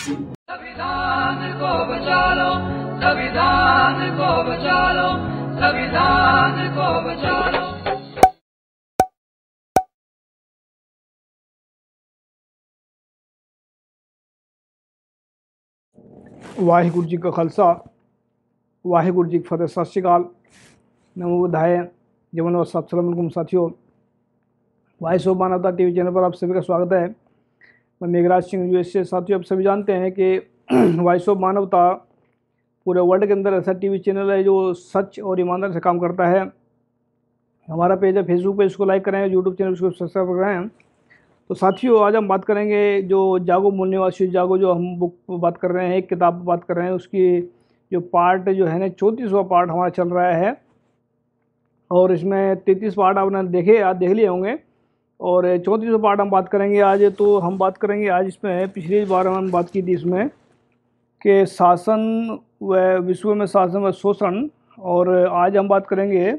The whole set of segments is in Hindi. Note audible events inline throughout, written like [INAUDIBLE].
संविधान को का खालसा संविधान को बचा लो संविधान को बचा लो ਵਾਹਿਗੁਰੂ ਜੀ ਕਾ ਖਾਲਸਾ नमो जमन साथियों वाहे सोबान अवतार टी चैनल पर आप सभी का स्वागत है मैं मेघराज सिंह यू एस साथियों आप सभी जानते हैं कि वॉइस ऑफ मानवता पूरे वर्ल्ड के अंदर ऐसा टीवी चैनल है जो सच और ईमानदारी से काम करता है हमारा पेज है फेसबुक पे इसको लाइक करें यूट्यूब चैनल उसको सब्सक्राइब करें तो साथियों आज हम बात करेंगे जो जागो मूल निवासी जागो जो हम बुक बात कर रहे हैं एक किताब बात कर रहे हैं उसकी जो पार्ट जो है ना चौंतीसवा पार्ट हमारा चल रहा है और इसमें तैंतीस पार्ट आपने देखे आज देख लिए होंगे और चौंतीसवा पार्ट हम बात करेंगे आज तो हम बात करेंगे आज इसमें पिछली बार हम बात की थी इसमें कि शासन व विश्व में शासन व शोषण और आज हम बात करेंगे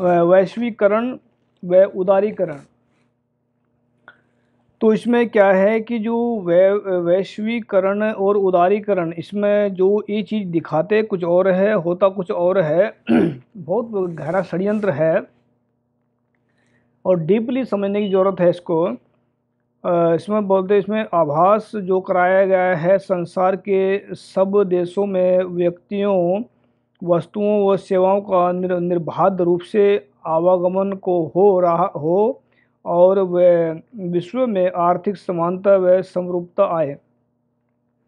वैश्वीकरण व उदारीकरण तो इसमें क्या है कि जो वै वैश्वीकरण और उदारीकरण इसमें जो ये चीज़ दिखाते कुछ और है होता कुछ और है [CLEARS THROAT] बहुत गहरा षडयंत्र है और डीपली समझने की ज़रूरत है इसको इसमें बोलते इसमें आभास जो कराया गया है संसार के सब देशों में व्यक्तियों वस्तुओं व सेवाओं का निर, निर्बाध रूप से आवागमन को हो रहा हो और विश्व में आर्थिक समानता व समरूपता आए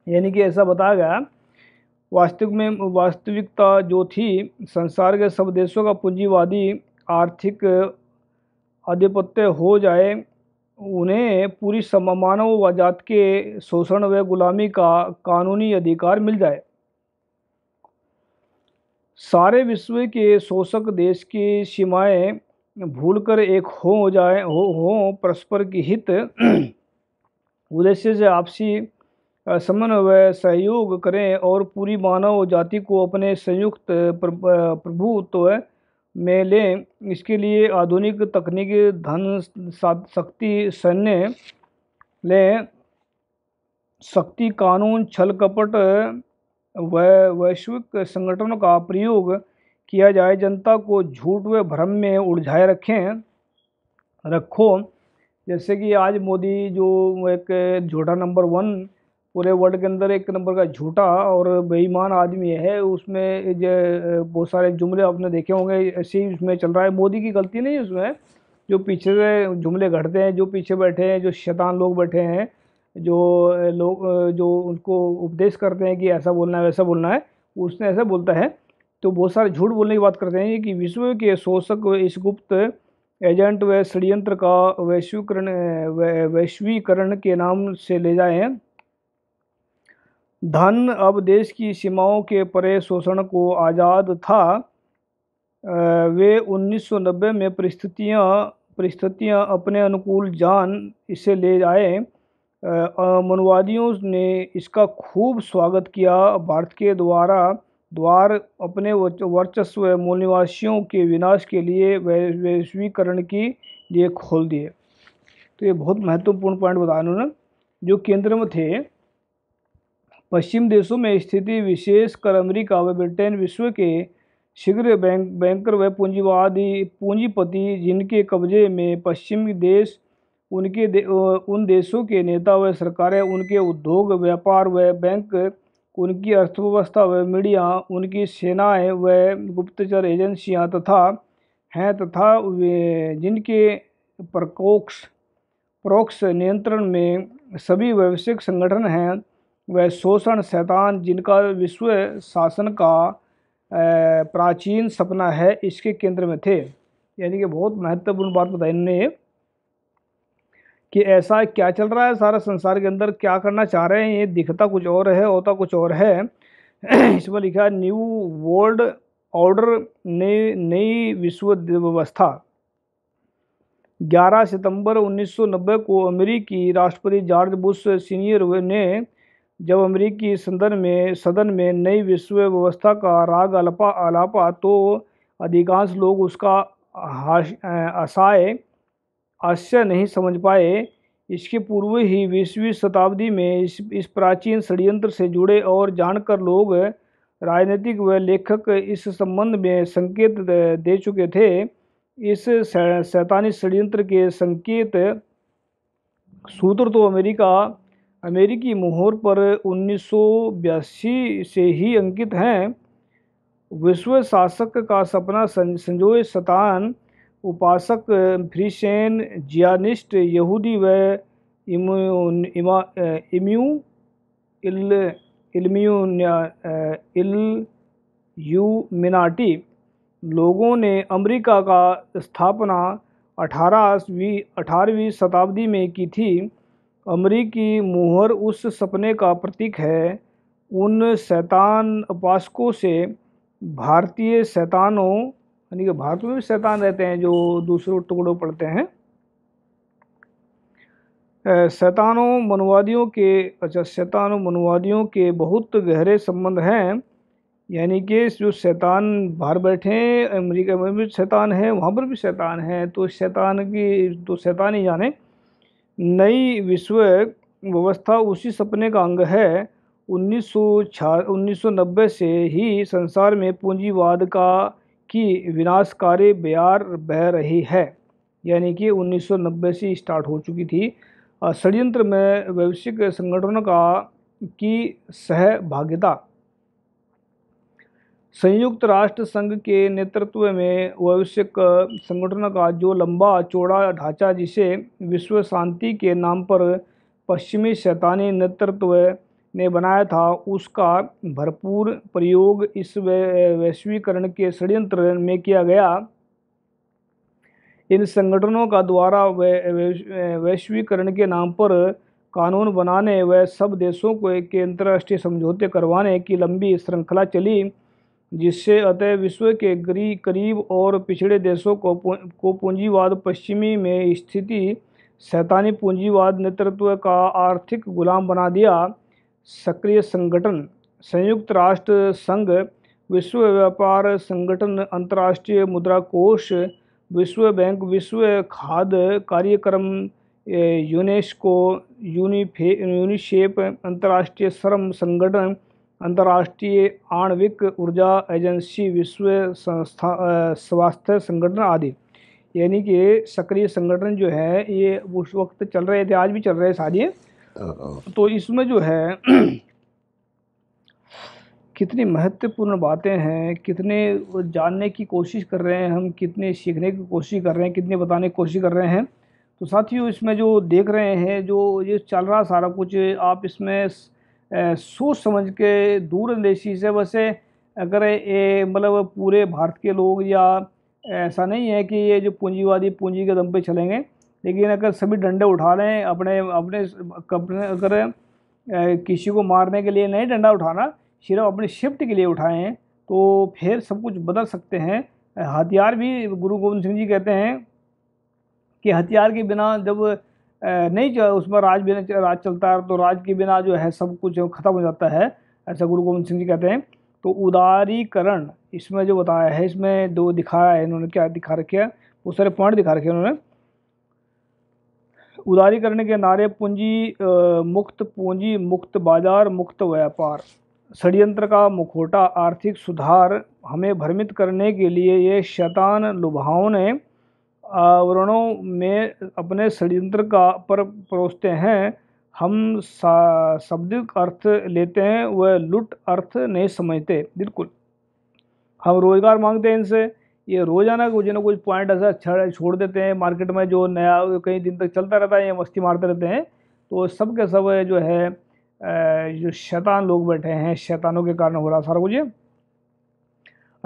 यानी कि ऐसा बताया गया वास्तविक में वास्तविकता जो थी संसार के सब देशों का पूंजीवादी आर्थिक आधिपत्य हो जाए उन्हें पूरी मानव जात के शोषण व गुलामी का कानूनी अधिकार मिल जाए सारे विश्व के शोषक देश की सीमाएं भूलकर एक हो जाए हो हो परस्पर की हित [CLEARS THROAT] उद्देश्य से आपसी समन्वय सहयोग करें और पूरी मानव जाति को अपने संयुक्त प्रभुत्व तो लें इसके लिए आधुनिक तकनीक धन शक्ति सैन्य ले शक्ति कानून छल कपट वैश्विक संगठनों का प्रयोग किया जाए जनता को झूठ व भ्रम में उलझाए रखें रखो जैसे कि आज मोदी जो एक झूठा नंबर वन पूरे वर्ल्ड के अंदर एक नंबर का झूठा और बेईमान आदमी है उसमें बहुत सारे जुमले आपने देखे होंगे ऐसे ही उसमें चल रहा है मोदी की गलती नहीं उसमें जो पीछे से जुमले घटते हैं जो पीछे बैठे हैं जो शैतान लोग बैठे हैं जो लोग जो उनको उपदेश करते हैं कि ऐसा बोलना है वैसा बोलना है उसने ऐसा बोलता है तो बहुत सारे झूठ बोलने की बात करते हैं कि विश्व के शोषक इस गुप्त एजेंट व षडयंत्र का वैश्वीकरण वैश्वीकरण के नाम से ले जाएँ धन अब देश की सीमाओं के परे शोषण को आज़ाद था वे 1990 में परिस्थितियाँ परिस्थितियाँ अपने अनुकूल जान इसे ले आए मनवादियों ने इसका खूब स्वागत किया भारत के द्वारा द्वार अपने वर्चस्व मूल निवासियों के विनाश के लिए वैश्वीकरण की लिए खोल दिए तो ये बहुत महत्वपूर्ण पॉइंट बताया उन्होंने जो केंद्र में थे पश्चिम देशों में स्थिति विशेषकर अमेरिका व ब्रिटेन विश्व के शीघ्र बैंक बैंकर व पूंजीवादी पूंजीपति जिनके कब्जे में पश्चिमी देश उनके दे, उन देशों के नेता व सरकारें उनके उद्योग व्यापार व बैंक उनकी अर्थव्यवस्था व मीडिया उनकी सेनाएं व गुप्तचर एजेंसियां तथा हैं तथा जिनके प्रकोक्ष प्रोक्ष नियंत्रण में सभी व्यावसायिक संगठन हैं वह शोषण शैतान जिनका विश्व शासन का प्राचीन सपना है इसके केंद्र में थे यानी कि बहुत महत्वपूर्ण बात बताई इन्होंने कि ऐसा क्या चल रहा है सारा संसार के अंदर क्या करना चाह रहे हैं ये दिखता कुछ और है होता कुछ और है [CLEARS THROAT] इसमें लिखा न्यू वर्ल्ड ऑर्डर नई नई विश्व व्यवस्था 11 सितंबर 1990 को अमेरिकी राष्ट्रपति जॉर्ज बुश सीनियर ने जब अमरीकी सदन में सदन में नई विश्व व्यवस्था का राग अलपा अलापा तो अधिकांश लोग उसका असाय आश्चर्य नहीं समझ पाए इसके पूर्व ही बीसवीं शताब्दी में इस इस प्राचीन षडयंत्र से जुड़े और जानकर लोग राजनीतिक व लेखक इस संबंध में संकेत दे चुके थे इस सैतानी षडयंत्र के संकेत सूत्र तो अमेरिका अमेरिकी मोहर पर उन्नीस से ही अंकित हैं विश्व शासक का सपना संजोय सतान उपासक फ्रीसेन जियानिस्ट यहूदी व इम्यू इल लोगों ने अमेरिका का स्थापना अठारहवीं अठारहवीं शताब्दी में की थी अमरी की मुहर उस सपने का प्रतीक है उन शैतान उपासकों से भारतीय शैतानों यानी कि भारत में भी शैतान रहते हैं जो दूसरों टुकड़ों पड़ते हैं शैतानों मनुवादियों के अच्छा शैतानों मनुवादियों के बहुत गहरे संबंध हैं यानी कि जो शैतान बाहर बैठे हैं अमरीका में भी शैतान है वहाँ पर भी शैतान है तो शैतान की तो शैतान ही जाने नई विश्व व्यवस्था उसी सपने का अंग है उन्नीस सौ नब्बे से ही संसार में पूंजीवाद का की विनाशकारी बयार बह रही है यानी कि 1990 से स्टार्ट हो चुकी थी षडयंत्र में वैश्विक संगठनों का की सहभागिता संयुक्त राष्ट्र संघ के नेतृत्व में वैश्विक संगठन का जो लंबा चौड़ा ढांचा जिसे विश्व शांति के नाम पर पश्चिमी शैतानी नेतृत्व ने बनाया था उसका भरपूर प्रयोग इस वैश्वीकरण के षड्यंत्र में किया गया इन संगठनों का द्वारा वैश्वीकरण के नाम पर कानून बनाने व सब देशों को के अंतर्राष्ट्रीय समझौते करवाने की लंबी श्रृंखला चली जिससे अतः विश्व के गरीब और पिछड़े देशों को को पूंजीवाद पश्चिमी में स्थिति शैतानी पूंजीवाद नेतृत्व का आर्थिक गुलाम बना दिया सक्रिय संगठन संयुक्त राष्ट्र संघ विश्व व्यापार संगठन अंतर्राष्ट्रीय मुद्रा कोष विश्व बैंक विश्व खाद्य कार्यक्रम यूनेस्को यूनिफे यूनिसेफ अंतर्राष्ट्रीय श्रम संगठन अंतर्राष्ट्रीय आणविक ऊर्जा एजेंसी विश्व संस्था स्वास्थ्य संगठन आदि यानी कि सक्रिय संगठन जो है ये उस वक्त चल रहे थे आज भी चल रहे सारे हाँ, हाँ। तो इसमें जो है कितनी महत्वपूर्ण बातें हैं कितने जानने की कोशिश कर रहे हैं हम कितने सीखने की कोशिश कर रहे हैं कितने बताने की कोशिश कर रहे हैं तो साथियों इसमें जो देख रहे हैं जो ये चल रहा सारा कुछ आप इसमें सोच समझ के दूर अंदेशी से वैसे अगर ये मतलब पूरे भारत के लोग या ऐसा नहीं है कि ये जो पूंजीवादी पूंजी के दम पे चलेंगे लेकिन अगर सभी डंडे उठा लें अपने अपने अगर किसी को मारने के लिए नहीं डंडा उठाना सिर्फ अपने शिफ्ट के लिए उठाएं तो फिर सब कुछ बदल सकते हैं हथियार भी गुरु गोविंद सिंह जी कहते हैं कि हथियार के बिना जब नहीं उसमें राज बिना राज चलता है तो राज के बिना जो है सब कुछ ख़त्म हो जाता है ऐसा गुरु गोविंद सिंह जी कहते हैं तो उदारीकरण इसमें जो बताया है इसमें दो दिखाया है इन्होंने क्या दिखा रखे हैं बहुत सारे पॉइंट दिखा रखे हैं उन्होंने उदारीकरण के नारे पूंजी मुक्त पूंजी मुक्त बाजार मुक्त व्यापार षडयंत्र का मुखोटा आर्थिक सुधार हमें भ्रमित करने के लिए ये शैतान लुभाओं ने आवरणों में अपने षडयंत्र का पर परोसते हैं हम शब्दिक अर्थ लेते हैं वह लुट अर्थ नहीं समझते बिल्कुल हम रोज़गार मांगते हैं इनसे ये रोज़ाना कुछ ना कुछ पॉइंट ऐसा छोड़ देते हैं मार्केट में जो नया कई दिन तक चलता रहता है या मस्ती मारते रहते हैं तो सब के सब जो है जो शैतान लोग बैठे हैं शैतानों के कारण हो रहा सारा कुछ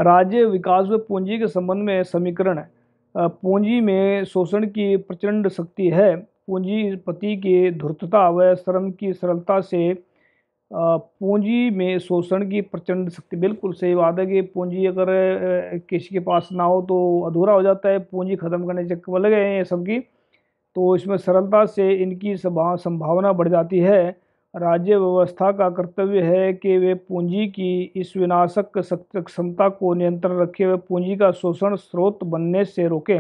राज्य विकास व पूंजी के संबंध में समीकरण है पूंजी में शोषण की प्रचंड शक्ति है पति की धूर्तता व श्रम की सरलता से पूंजी में शोषण की प्रचंड शक्ति बिल्कुल सही बात है कि पूंजी अगर किसी के पास ना हो तो अधूरा हो जाता है पूंजी ख़त्म करने चक्कर लगे हैं ये सबकी तो इसमें सरलता से इनकी संभावना बढ़ जाती है राज्य व्यवस्था का कर्तव्य है कि वे पूंजी की इस विनाशक क्षमता को नियंत्रण रखे वे पूंजी का शोषण स्रोत बनने से रोकें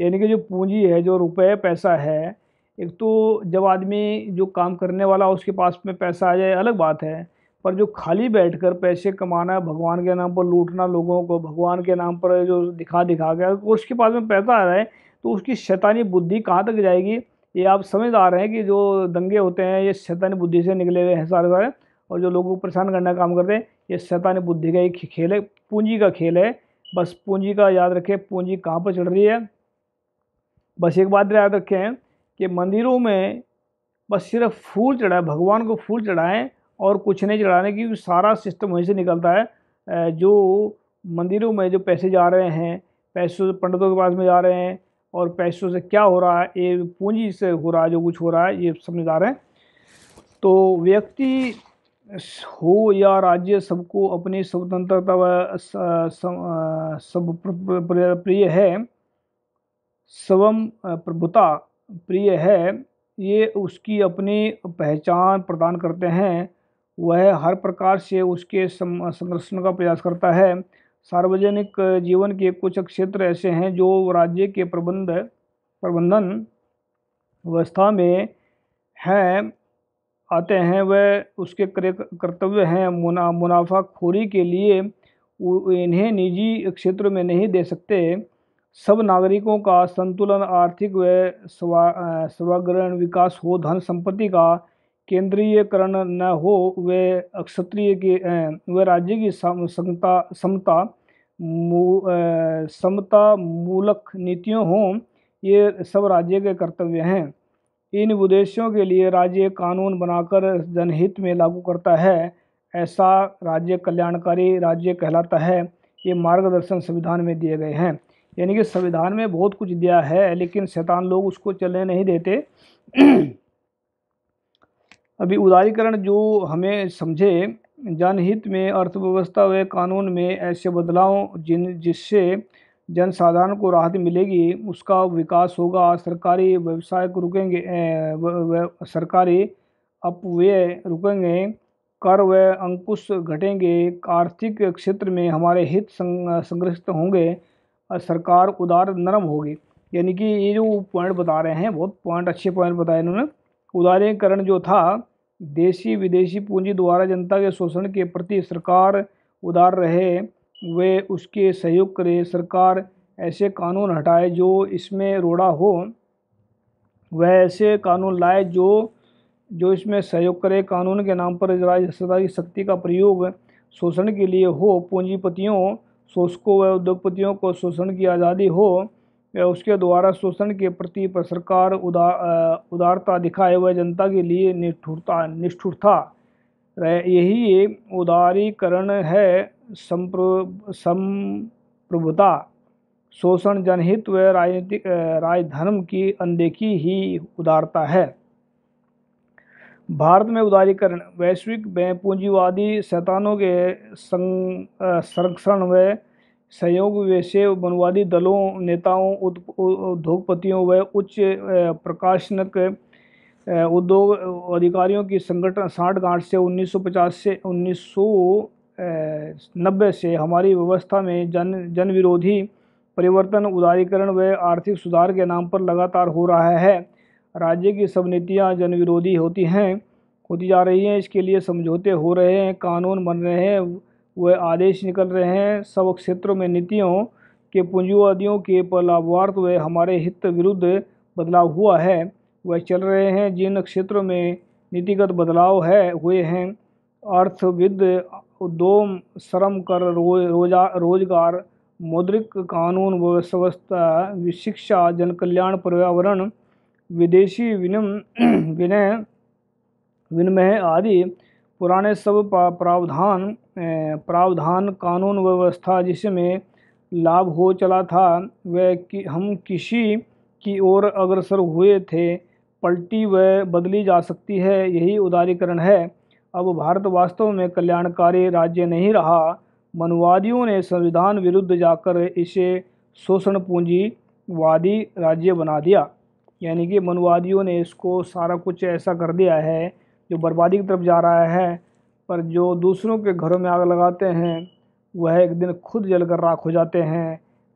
यानी कि जो पूंजी है जो रुपये पैसा है एक तो जब आदमी जो काम करने वाला उसके पास में पैसा आ जाए अलग बात है पर जो खाली बैठकर पैसे कमाना भगवान के नाम पर लूटना लोगों को भगवान के नाम पर जो दिखा दिखा गया उसके पास में पैसा आ रहा है तो उसकी शैतानी बुद्धि कहाँ तक जाएगी ये आप समझ आ रहे हैं कि जो दंगे होते हैं ये शैतानी बुद्धि से निकले हुए हैं सारे सारे और जो लोगों को परेशान करने का काम करते हैं ये शैतानी बुद्धि का एक खेल है पूंजी का खेल है बस पूंजी का याद रखें पूंजी कहाँ पर चढ़ रही है बस एक बात याद रखें कि मंदिरों में बस सिर्फ फूल चढ़ाए भगवान को फूल चढ़ाएँ और कुछ नहीं चढ़ाने की सारा सिस्टम वहीं से निकलता है जो मंदिरों में जो पैसे जा रहे हैं पैसे पंडितों के पास में जा रहे हैं और पैसों से क्या हो रहा है ये पूंजी से हो रहा है जो कुछ हो रहा है ये समझदार हैं तो व्यक्ति हो या राज्य सबको अपनी स्वतंत्रता व सब प्रिय है स्वम प्रभुता प्रिय है ये उसकी अपनी पहचान प्रदान करते हैं वह हर प्रकार से उसके संरक्षण का प्रयास करता है सार्वजनिक जीवन के कुछ क्षेत्र ऐसे हैं जो राज्य के प्रबंध प्रबंधन व्यवस्था में हैं आते हैं वह उसके कर्तव्य हैं मुना मुनाफाखोरी के लिए इन्हें निजी क्षेत्र में नहीं दे सकते सब नागरिकों का संतुलन आर्थिक व स्वा स्वग्रहण विकास हो धन संपत्ति का केंद्रीयकरण न हो वे क्षत्रिय की वे राज्य की समता समता मू, समता मूलक नीतियों हों ये सब राज्य के कर्तव्य हैं इन उद्देश्यों के लिए राज्य कानून बनाकर जनहित में लागू करता है ऐसा राज्य कल्याणकारी राज्य कहलाता है ये मार्गदर्शन संविधान में दिए गए हैं यानी कि संविधान में बहुत कुछ दिया है लेकिन शैतान लोग उसको चलने नहीं देते अभी उदारीकरण जो हमें समझे जनहित में अर्थव्यवस्था व कानून में ऐसे बदलाव जिन जिससे जनसाधारण को राहत मिलेगी उसका विकास होगा सरकारी व्यवसाय को रुकेंगे सरकारी अपव्यय रुकेंगे कर व अंकुश घटेंगे आर्थिक क्षेत्र में हमारे हित संग, होंगे और सरकार उदार नरम होगी यानी कि ये जो पॉइंट बता रहे हैं बहुत पॉइंट अच्छे पॉइंट बताए इन्होंने उदारीकरण जो था देशी विदेशी पूंजी द्वारा जनता के शोषण के प्रति सरकार उदार रहे वे उसके सहयोग करे सरकार ऐसे कानून हटाए जो इसमें रोड़ा हो वह ऐसे कानून लाए जो जो इसमें सहयोग करे कानून के नाम पर राज्य सरकार की शक्ति का प्रयोग शोषण के लिए हो पूंजीपतियों शोषकों व उद्योगपतियों को शोषण की आज़ादी हो उसके द्वारा शोषण के प्रति पर सरकार उदा उदारता दिखाए हुए जनता के लिए निष्ठुरता निष्ठुरता यही उदारीकरण है संप्र संप्रभुता शोषण जनहित व राजनीतिक राजधर्म की अनदेखी ही उदारता है भारत में उदारीकरण वैश्विक व पूंजीवादी शैतानों के संरक्षण व सहयोग वैसे बनवादी दलों नेताओं उद्योगपतियों व उच्च प्रकाशनक उद्योग अधिकारियों की संगठन साठ गांठ से 1950 से 1990 से हमारी व्यवस्था में जन जन विरोधी परिवर्तन उदारीकरण व आर्थिक सुधार के नाम पर लगातार हो रहा है राज्य की सब नीतियाँ जन विरोधी होती हैं होती जा रही हैं इसके लिए समझौते हो रहे हैं कानून बन रहे हैं वह आदेश निकल रहे हैं सब क्षेत्रों में नीतियों के पूंजीवादियों के प्रलाभार्थ तो व हमारे हित विरुद्ध बदलाव हुआ है वह चल रहे हैं जिन क्षेत्रों में नीतिगत बदलाव है हुए हैं अर्थविद उद्यम श्रम कर रो, रोजा रोजगार मौद्रिक कानून व्यवस्था शिक्षा जनकल्याण पर्यावरण विदेशी विनिम [CLEARS THROAT] विनय विनिमय आदि पुराने सब प्रावधान प्रावधान कानून व्यवस्था जिसमें लाभ हो चला था वह कि हम किसी की ओर अग्रसर हुए थे पलटी व बदली जा सकती है यही उदारीकरण है अब भारत वास्तव में कल्याणकारी राज्य नहीं रहा मनुवादियों ने संविधान विरुद्ध जाकर इसे शोषण पूंजीवादी राज्य बना दिया यानी कि मनुवादियों ने इसको सारा कुछ ऐसा कर दिया है जो बर्बादी की तरफ जा रहा है पर जो दूसरों के घरों में आग लगाते हैं वह एक दिन खुद जलकर राख हो जाते हैं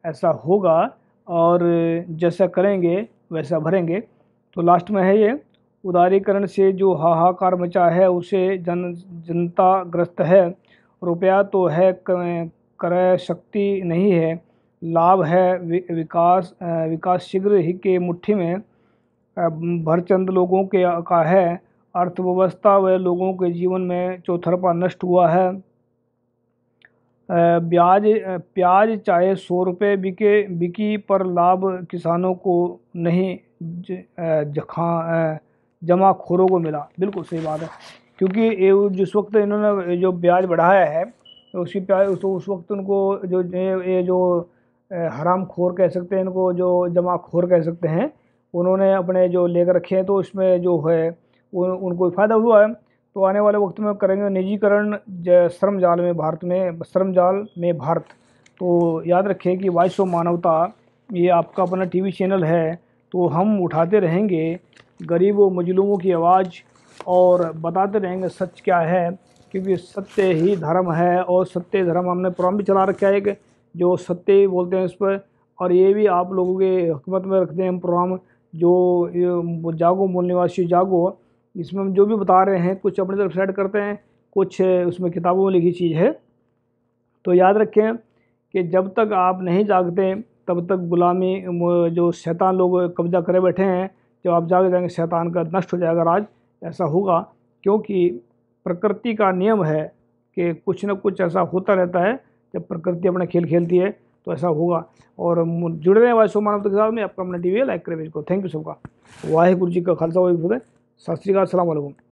ऐसा होगा और जैसा करेंगे वैसा भरेंगे तो लास्ट में है ये उदारीकरण से जो हाहाकार मचा है उसे जन जनता ग्रस्त है रुपया तो है क्रय शक्ति नहीं है लाभ है वि, विकास विकास शीघ्र ही के मुट्ठी में भरचंद लोगों के का है अर्थव्यवस्था व लोगों के जीवन में चौथरपा नष्ट हुआ है ब्याज प्याज चाहे सौ रुपये बिके बिकी पर लाभ किसानों को नहीं जखा जमाखोरों को मिला बिल्कुल सही बात है क्योंकि ये जिस वक्त इन्होंने जो ब्याज बढ़ाया है उसी प्याज उस, उस वक्त उनको जो ये जो हराम खोर कह सकते हैं इनको जो जमाखोर कह सकते हैं उन्होंने अपने जो लेकर रखे हैं तो उसमें जो है उनको फ़ायदा हुआ है तो आने वाले वक्त में करेंगे निजीकरण श्रम जाल में भारत में श्रम जाल में भारत तो याद रखें कि वॉइस ऑफ मानवता ये आपका अपना टीवी चैनल है तो हम उठाते रहेंगे गरीब व मजलूमों की आवाज़ और बताते रहेंगे सच क्या है क्योंकि सत्य ही धर्म है और सत्य धर्म हमने प्रॉम भी चला रखा है कि जो सत्य ही बोलते हैं उस पर और ये भी आप लोगों के हकमत में रखते हैं हम प्रोग्राम जो जागो मूल निवासी जागो इसमें हम जो भी बता रहे हैं कुछ अपनी तरफ सेट करते हैं कुछ उसमें किताबों में लिखी चीज़ है तो याद रखें कि जब तक आप नहीं जागते तब तक गुलामी जो शैतान लोग कब्जा करे बैठे हैं जब आप जाग जाएंगे शैतान का नष्ट हो जाएगा राज ऐसा होगा क्योंकि प्रकृति का नियम है कि कुछ ना कुछ ऐसा होता रहता है जब प्रकृति अपना खेल खेलती है तो ऐसा होगा और जुड़ रहे हैं वायसो मानव के साथ में आपका अपना टी वी लाइक करे को थैंक यू सबका वाहेगुरु जी का खालसा वाहे सत श्रीकाल सलामकुम